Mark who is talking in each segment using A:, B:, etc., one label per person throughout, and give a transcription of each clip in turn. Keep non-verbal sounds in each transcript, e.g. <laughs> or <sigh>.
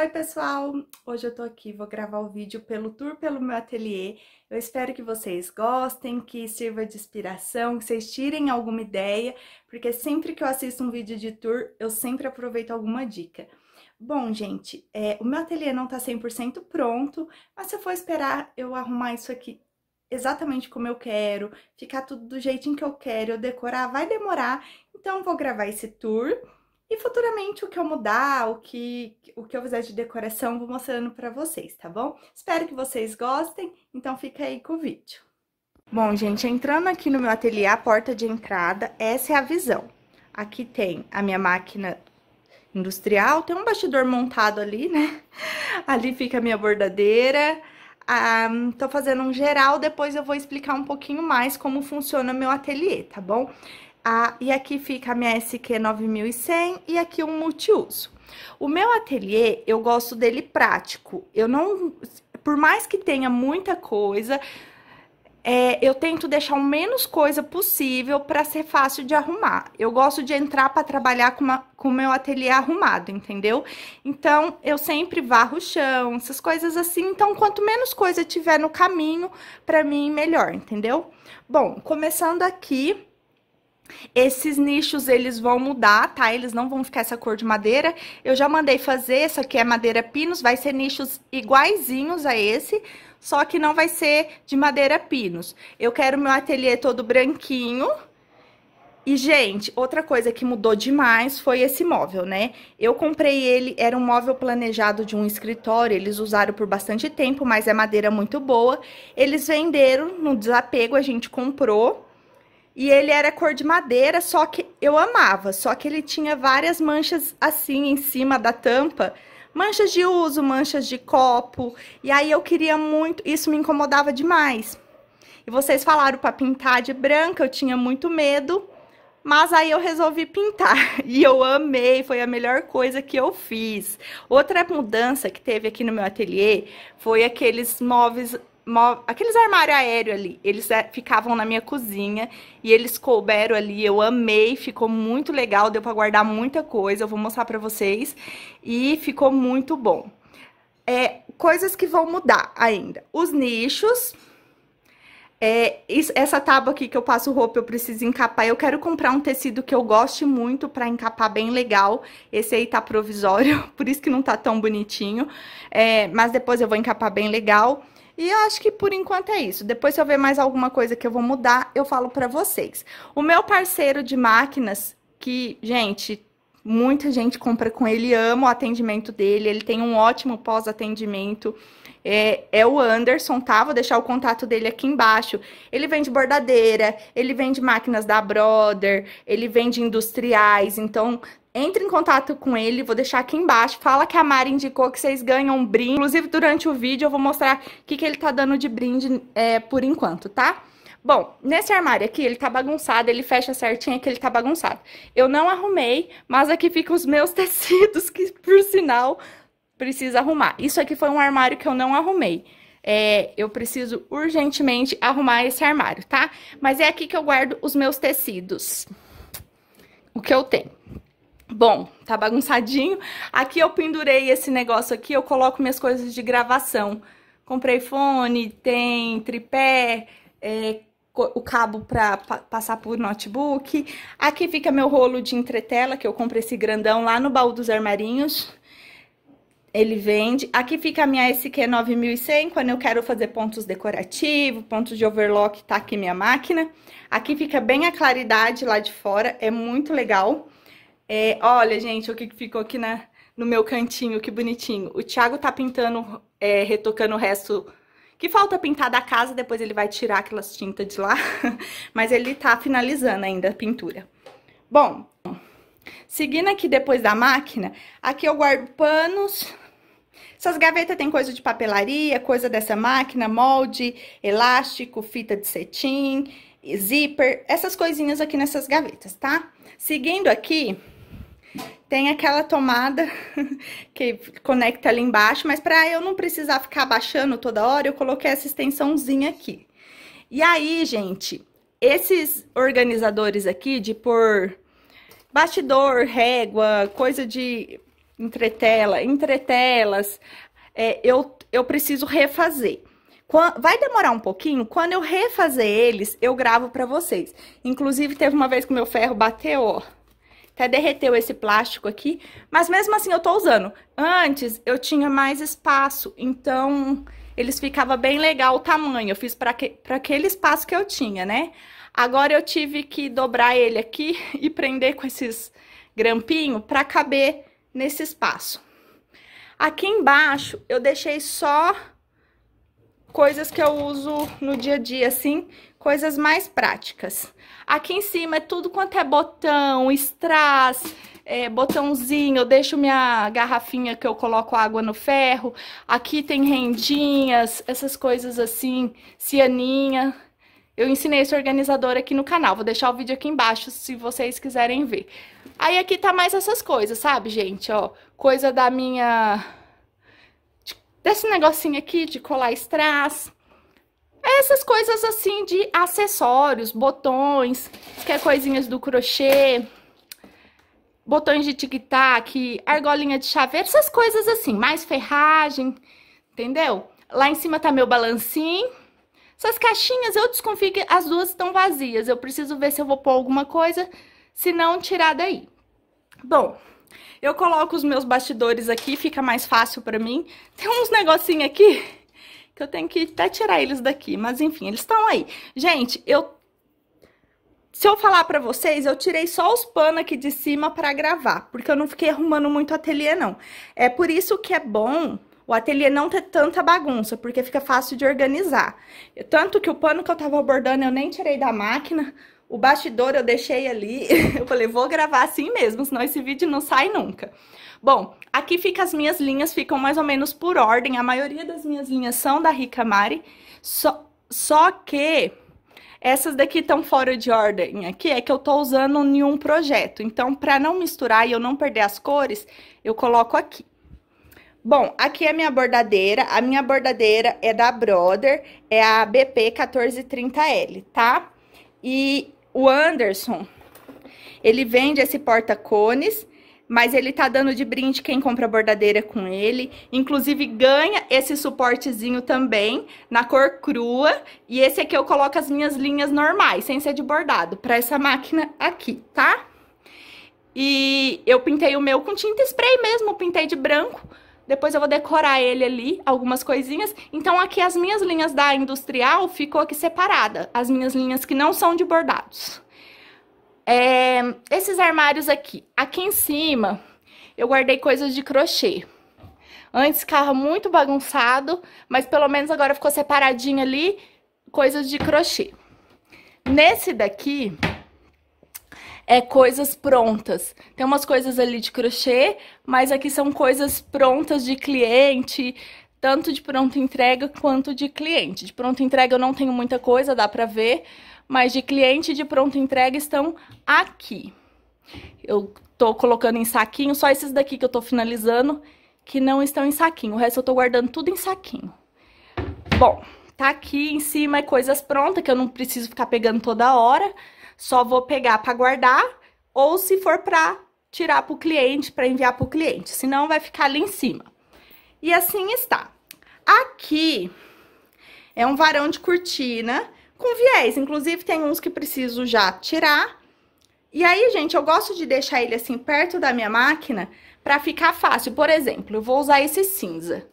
A: Oi pessoal, hoje eu tô aqui, vou gravar o vídeo pelo tour pelo meu ateliê. Eu espero que vocês gostem, que sirva de inspiração, que vocês tirem alguma ideia, porque sempre que eu assisto um vídeo de tour, eu sempre aproveito alguma dica. Bom, gente, é, o meu ateliê não tá 100% pronto, mas se eu for esperar eu arrumar isso aqui exatamente como eu quero, ficar tudo do jeitinho que eu quero, eu decorar, vai demorar, então vou gravar esse tour e futuramente o que eu mudar, o que, o que eu fizer de decoração, vou mostrando para vocês, tá bom? Espero que vocês gostem, então fica aí com o vídeo. Bom, gente, entrando aqui no meu ateliê, a porta de entrada, essa é a visão. Aqui tem a minha máquina industrial, tem um bastidor montado ali, né? <laughs> Ali fica a minha bordadeira. Ah, tô fazendo um geral, depois eu vou explicar um pouquinho mais como funciona meu ateliê, tá bom? a, e aqui fica a minha SQ9100 e aqui um multiuso. O meu ateliê, eu gosto dele prático. Eu não, por mais que tenha muita coisa, é, eu tento deixar o menos coisa possível para ser fácil de arrumar. Eu gosto de entrar para trabalhar com, uma, com o meu ateliê arrumado, entendeu? Então, eu sempre varro o chão, essas coisas assim. Então, quanto menos coisa tiver no caminho, para mim, melhor, entendeu? Bom, começando aqui, esses nichos eles vão mudar, tá? Eles não vão ficar essa cor de madeira. Eu já mandei fazer, essa aqui é madeira pinos, vai ser nichos iguaizinhos a esse, só que não vai ser de madeira pinos. Eu quero meu ateliê todo branquinho. E, gente, outra coisa que mudou demais foi esse móvel, né? Eu comprei ele, era um móvel planejado de um escritório, eles usaram por bastante tempo, mas é madeira muito boa. Eles venderam no desapego, a gente comprou e ele era cor de madeira, só que eu amava, só que ele tinha várias manchas assim em cima da tampa, manchas de uso, manchas de copo, e aí eu queria muito, isso me incomodava demais. E vocês falaram para pintar de branca, eu tinha muito medo, mas aí eu resolvi pintar <laughs> e eu amei, foi a melhor coisa que eu fiz. Outra mudança que teve aqui no meu ateliê foi aqueles móveis aqueles armários aéreos ali, eles é, ficavam na minha cozinha e eles couberam ali, eu amei, ficou muito legal, deu para guardar muita coisa, eu vou mostrar para vocês e ficou muito bom. É, coisas que vão mudar ainda, os nichos, é, isso, essa tábua aqui que eu passo roupa, eu preciso encapar. Eu quero comprar um tecido que eu goste muito para encapar bem legal. Esse aí tá provisório, <laughs> por isso que não tá tão bonitinho. É, mas depois eu vou encapar bem legal. E eu acho que por enquanto é isso. Depois, se eu ver mais alguma coisa que eu vou mudar, eu falo para vocês. O meu parceiro de máquinas, que, gente, muita gente compra com ele, ama o atendimento dele, ele tem um ótimo pós-atendimento. É, é, o Anderson, tá? Vou deixar o contato dele aqui embaixo. Ele vende bordadeira, ele vende máquinas da Brother, ele vende industriais. Então, entre em contato com ele, vou deixar aqui embaixo. Fala que a Mari indicou que vocês ganham um brinde. Inclusive, durante o vídeo eu vou mostrar o que, que ele tá dando de brinde é, por enquanto, tá? Bom, nesse armário aqui, ele tá bagunçado, ele fecha certinho que ele tá bagunçado. Eu não arrumei, mas aqui ficam os meus <laughs> tecidos, que por sinal precisa arrumar. Isso aqui foi um armário que eu não arrumei. É, eu preciso urgentemente arrumar esse armário, tá? Mas é aqui que eu guardo os meus tecidos. O que eu tenho. Bom, tá bagunçadinho. Aqui eu pendurei esse negócio aqui, eu coloco minhas coisas de gravação. Comprei fone, tem tripé, é, o cabo para pa passar por notebook. Aqui fica meu rolo de entretela, que eu comprei esse grandão lá no baú dos armarinhos. Ele vende. Aqui fica a minha SQ 9100, quando eu quero fazer pontos decorativos, pontos de overlock, tá aqui minha máquina. Aqui fica bem a claridade lá de fora, é muito legal. É, olha, gente, o que ficou aqui na, né, no meu cantinho, que bonitinho. O Thiago tá pintando, é, retocando o resto que falta pintar da casa, depois ele vai tirar aquelas tintas de lá, <laughs> mas ele tá finalizando ainda a pintura. Bom, seguindo aqui depois da máquina, aqui eu guardo panos, essas gavetas tem coisa de papelaria, coisa dessa máquina, molde, elástico, fita de cetim, zíper, essas coisinhas aqui nessas gavetas, tá? Seguindo aqui, tem aquela tomada <laughs> que conecta ali embaixo, mas para eu não precisar ficar baixando toda hora, eu coloquei essa extensãozinha aqui. E aí, gente, esses organizadores aqui de por bastidor, régua, coisa de entretela, entretelas, é, eu, eu preciso refazer. Vai demorar um pouquinho, quando eu refazer eles, eu gravo para vocês. Inclusive, teve uma vez que o meu ferro bateu, ó até derreteu esse plástico aqui, mas mesmo assim eu tô usando. Antes eu tinha mais espaço, então eles ficava bem legal o tamanho. Eu fiz para aquele espaço que eu tinha, né? Agora eu tive que dobrar ele aqui <laughs> e prender com esses grampinhos para caber nesse espaço. Aqui embaixo eu deixei só coisas que eu uso no dia a dia, assim, coisas mais práticas. Aqui em cima é tudo quanto é botão, strass, é, botãozinho, eu deixo minha garrafinha que eu coloco água no ferro. Aqui tem rendinhas, essas coisas assim, cianinha. Eu ensinei esse organizador aqui no canal, vou deixar o vídeo aqui embaixo se vocês quiserem ver. Aí aqui tá mais essas coisas, sabe, gente? Ó, coisa da minha desse negocinho aqui de colar strass. Essas coisas assim de acessórios, botões, quer é coisinhas do crochê, botões de tic-tac, argolinha de chaveiro, essas coisas assim, mais ferragem, entendeu? Lá em cima tá meu balancinho. Essas caixinhas eu desconfio que as duas estão vazias. Eu preciso ver se eu vou pôr alguma coisa, se não tirar daí. Bom, eu coloco os meus bastidores aqui, fica mais fácil pra mim. Tem uns negocinho aqui <laughs> que eu tenho que até tirar eles daqui, mas enfim, eles estão aí. Gente, eu... Se eu falar pra vocês, eu tirei só os panos aqui de cima pra gravar, porque eu não fiquei arrumando muito o ateliê, não. É por isso que é bom o ateliê não ter tanta bagunça, porque fica fácil de organizar. Tanto que o pano que eu tava bordando eu nem tirei da máquina, o bastidor eu deixei ali, <laughs> eu falei, vou gravar assim mesmo, senão esse vídeo não sai nunca. Bom, aqui fica as minhas linhas, ficam mais ou menos por ordem, a maioria das minhas linhas são da Rica Mari, só, só que essas daqui estão fora de ordem aqui, é que eu tô usando nenhum projeto. Então, para não misturar e eu não perder as cores, eu coloco aqui. Bom, aqui é a minha bordadeira. A minha bordadeira é da Brother, é a BP 1430L, tá? E o Anderson, ele vende esse porta-cones, mas ele tá dando de brinde quem compra bordadeira com ele. Inclusive, ganha esse suportezinho também, na cor crua. E esse aqui eu coloco as minhas linhas normais, sem ser de bordado, pra essa máquina aqui, tá? E eu pintei o meu com tinta spray mesmo, pintei de branco depois eu vou decorar ele ali, algumas coisinhas. Então aqui as minhas linhas da industrial ficou aqui separada, as minhas linhas que não são de bordados. É, esses armários aqui, aqui em cima eu guardei coisas de crochê. Antes ficava muito bagunçado, mas pelo menos agora ficou separadinho ali, coisas de crochê. Nesse daqui, é coisas prontas. Tem umas coisas ali de crochê, mas aqui são coisas prontas de cliente, tanto de pronta entrega quanto de cliente. De pronta entrega eu não tenho muita coisa, dá para ver, mas de cliente e de pronta entrega estão aqui. Eu tô colocando em saquinho, só esses daqui que eu tô finalizando, que não estão em saquinho. O resto eu tô guardando tudo em saquinho. Bom, tá aqui em cima é coisas prontas, que eu não preciso ficar pegando toda hora só vou pegar para guardar ou se for para tirar para o cliente, para enviar para o cliente, senão vai ficar ali em cima. E assim está. Aqui é um varão de cortina com viés, inclusive tem uns que preciso já tirar. E aí, gente, eu gosto de deixar ele assim perto da minha máquina para ficar fácil. Por exemplo, eu vou usar esse cinza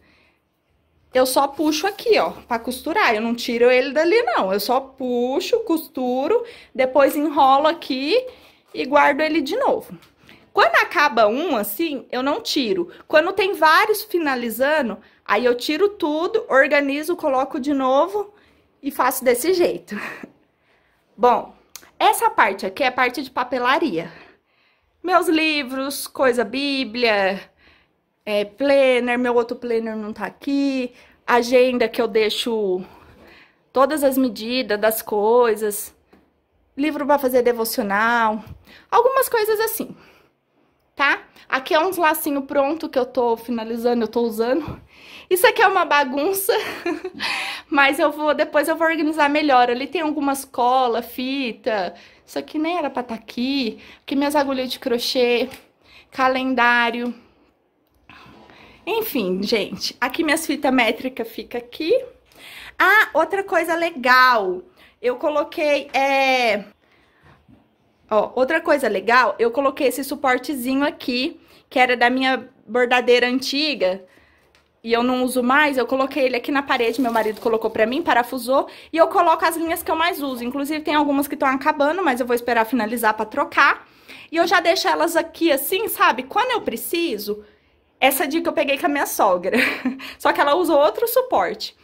A: eu só puxo aqui, ó, pra costurar. Eu não tiro ele dali, não. Eu só puxo, costuro, depois enrolo aqui e guardo ele de novo. Quando acaba um, assim, eu não tiro. Quando tem vários finalizando, aí eu tiro tudo, organizo, coloco de novo e faço desse jeito. <laughs> Bom, essa parte aqui é a parte de papelaria. Meus livros, coisa bíblia, é, planner, meu outro planner não tá aqui, agenda que eu deixo todas as medidas das coisas, livro para fazer devocional, algumas coisas assim, tá? Aqui é uns lacinho pronto que eu tô finalizando, eu tô usando. Isso aqui é uma bagunça, <laughs> mas eu vou depois eu vou organizar melhor. Ali tem algumas cola, fita. Isso aqui nem era para estar tá aqui. Aqui minhas agulhas de crochê, calendário. Enfim, gente, aqui minhas fitas métricas fica aqui. Ah, outra coisa legal, eu coloquei, é... Ó, outra coisa legal, eu coloquei esse suportezinho aqui, que era da minha bordadeira antiga, e eu não uso mais, eu coloquei ele aqui na parede, meu marido colocou pra mim, parafusou, e eu coloco as linhas que eu mais uso. Inclusive, tem algumas que estão acabando, mas eu vou esperar finalizar pra trocar. E eu já deixo elas aqui assim, sabe? Quando eu preciso, essa dica eu peguei com a minha sogra. <laughs> Só que ela usou outro suporte.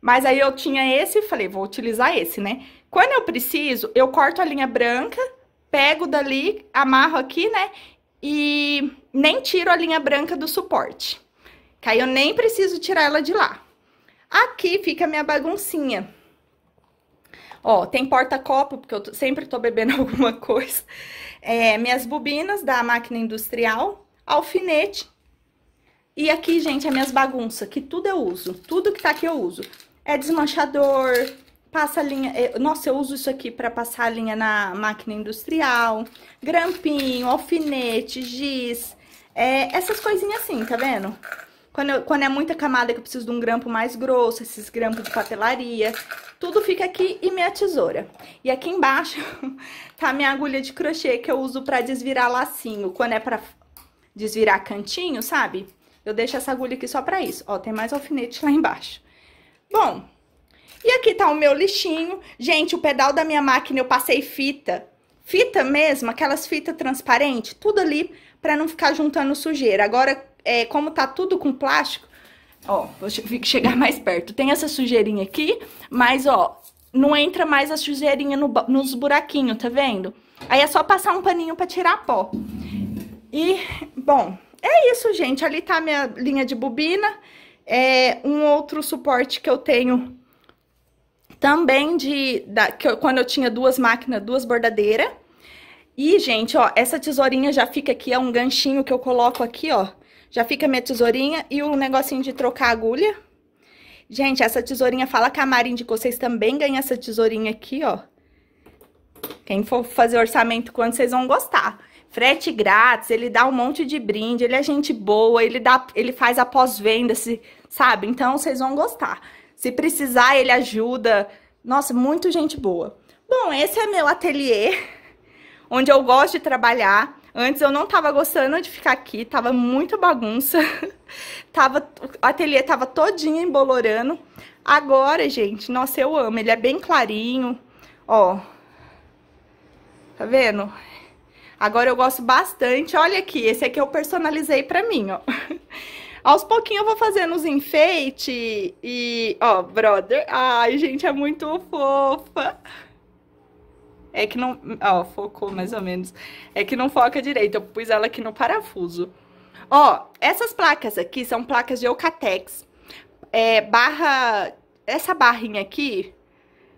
A: Mas aí eu tinha esse e falei, vou utilizar esse, né? Quando eu preciso, eu corto a linha branca, pego dali, amarro aqui, né? E nem tiro a linha branca do suporte. Que aí eu nem preciso tirar ela de lá. Aqui fica a minha baguncinha. Ó, tem porta-copo, porque eu sempre tô bebendo <laughs> alguma coisa. É, minhas bobinas da máquina industrial, alfinete e aqui, gente, as minhas bagunças, que tudo eu uso. Tudo que tá aqui eu uso. É desmanchador, passa linha... É, nossa, eu uso isso aqui pra passar a linha na máquina industrial. Grampinho, alfinete, giz. É, essas coisinhas assim, tá vendo? Quando, eu, quando é muita camada que eu preciso de um grampo mais grosso, esses grampos de papelaria. Tudo fica aqui e minha tesoura. E aqui embaixo <laughs> tá minha agulha de crochê que eu uso pra desvirar lacinho. Quando é pra desvirar cantinho, sabe? Eu deixo essa agulha aqui só pra isso. Ó, tem mais alfinete lá embaixo. Bom, e aqui tá o meu lixinho. Gente, o pedal da minha máquina eu passei fita. Fita mesmo, aquelas fitas transparentes, tudo ali pra não ficar juntando sujeira. Agora, é, como tá tudo com plástico, ó, vou chegar mais perto. Tem essa sujeirinha aqui, mas ó, não entra mais a sujeirinha no, nos buraquinhos, tá vendo? Aí é só passar um paninho pra tirar pó. E, bom, é isso, gente. Ali tá a minha linha de bobina. É, um outro suporte que eu tenho também de... Da, que eu, quando eu tinha duas máquinas, duas bordadeiras. E, gente, ó, essa tesourinha já fica aqui, é um ganchinho que eu coloco aqui, ó. Já fica minha tesourinha e o um negocinho de trocar agulha. Gente, essa tesourinha, fala que a Mari indicou, vocês também ganham essa tesourinha aqui, ó. Quem for fazer orçamento quando, vocês vão gostar frete grátis, ele dá um monte de brinde, ele é gente boa, ele, dá, ele faz a pós-venda, sabe? Então, vocês vão gostar. Se precisar, ele ajuda. Nossa, muito gente boa. Bom, esse é meu ateliê, <laughs> onde eu gosto de trabalhar. Antes eu não tava gostando de ficar aqui, tava muita bagunça. <laughs> tava, o ateliê tava todinho embolorando. Agora, gente, nossa, eu amo. Ele é bem clarinho, ó. Tá vendo? Agora eu gosto bastante. Olha aqui, esse aqui eu personalizei pra mim, ó. <laughs> Aos pouquinhos eu vou fazendo os enfeites e... Ó, brother. Ai, gente, é muito fofa. É que não... Ó, focou mais ou menos. É que não foca direito. Eu pus ela aqui no parafuso. Ó, essas placas aqui são placas de Ocatex. É, barra... Essa barrinha aqui,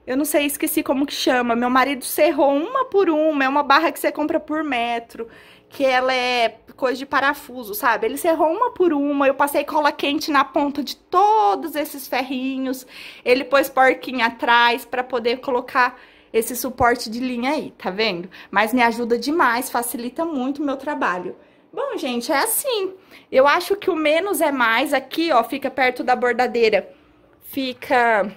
A: eu não sei, esqueci como que chama. Meu marido serrou uma por uma. É uma barra que você compra por metro. Que ela é coisa de parafuso, sabe? Ele serrou uma por uma. Eu passei cola quente na ponta de todos esses ferrinhos. Ele pôs porquinho atrás para poder colocar esse suporte de linha aí, tá vendo? Mas me ajuda demais, facilita muito o meu trabalho. Bom, gente, é assim. Eu acho que o menos é mais aqui, ó, fica perto da bordadeira. Fica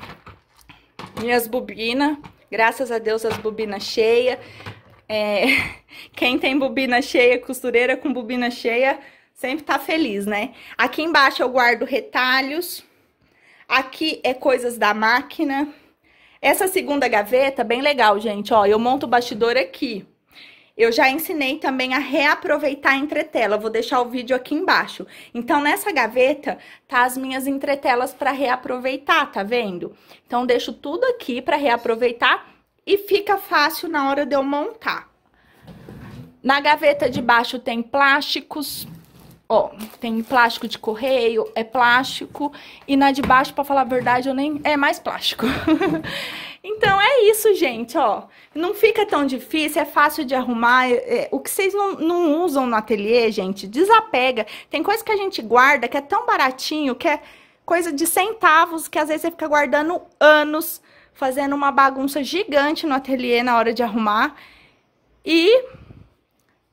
A: minhas bobinas. Graças a Deus as bobinas cheias. É, <laughs> quem tem bobina cheia, costureira com bobina cheia, sempre tá feliz, né? Aqui embaixo eu guardo retalhos. Aqui é coisas da máquina. Essa segunda gaveta, bem legal, gente, ó, eu monto o bastidor aqui. Eu já ensinei também a reaproveitar a entretela. Vou deixar o vídeo aqui embaixo. Então, nessa gaveta tá as minhas entretelas para reaproveitar, tá vendo? Então, deixo tudo aqui para reaproveitar e fica fácil na hora de eu montar. Na gaveta de baixo tem plásticos, ó, tem plástico de correio, é plástico, e na de baixo, para falar a verdade, eu nem é mais plástico. <laughs> Então é isso, gente, ó. Não fica tão difícil, é fácil de arrumar. É, é, o que vocês não, não, usam no ateliê, gente, desapega. Tem coisa que a gente guarda que é tão baratinho, que é coisa de centavos, que às vezes você fica guardando anos, fazendo uma bagunça gigante no ateliê na hora de arrumar. E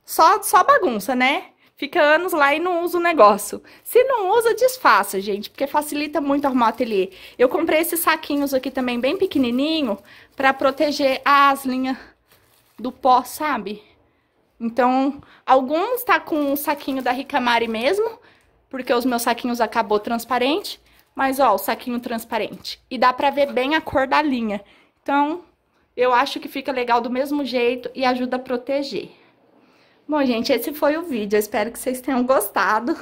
A: só, só bagunça, né? fica anos lá e não usa o negócio. Se não usa, desfaça, gente, porque facilita muito arrumar o ateliê. Eu comprei esses saquinhos aqui também, bem pequenininho, para proteger as linhas do pó, sabe? Então, alguns tá com o saquinho da Ricamari mesmo, porque os meus saquinhos acabou transparente, mas ó, o saquinho transparente. E dá pra ver bem a cor da linha. Então, eu acho que fica legal do mesmo jeito e ajuda a proteger. Bom, gente, esse foi o vídeo. Eu espero que vocês tenham gostado.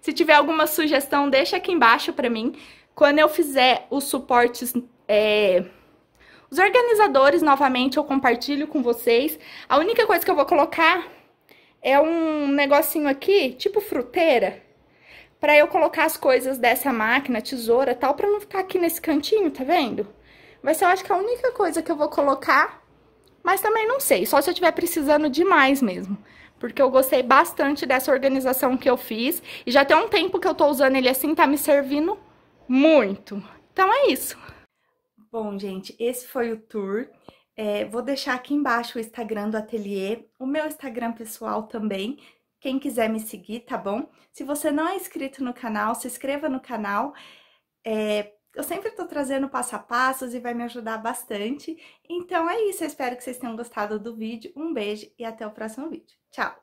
A: Se tiver alguma sugestão, deixa aqui embaixo para mim. Quando eu fizer os suportes... É... Os organizadores, novamente, eu compartilho com vocês. A única coisa que eu vou colocar é um negocinho aqui, tipo fruteira, para eu colocar as coisas dessa máquina, tesoura tal, para não ficar aqui nesse cantinho, tá vendo? Vai ser, eu acho que a única coisa que eu vou colocar mas também não sei, só se eu estiver precisando demais mesmo. Porque eu gostei bastante dessa organização que eu fiz. E já tem um tempo que eu tô usando ele assim, tá me servindo muito. Então é isso. Bom, gente, esse foi o tour. É, vou deixar aqui embaixo o Instagram do ateliê, o meu Instagram pessoal também, quem quiser me seguir, tá bom? Se você não é inscrito no canal, se inscreva no canal, é, eu sempre estou trazendo passo a passos e vai me ajudar bastante. Então é isso, eu espero que vocês tenham gostado do vídeo. Um beijo e até o próximo vídeo. Tchau!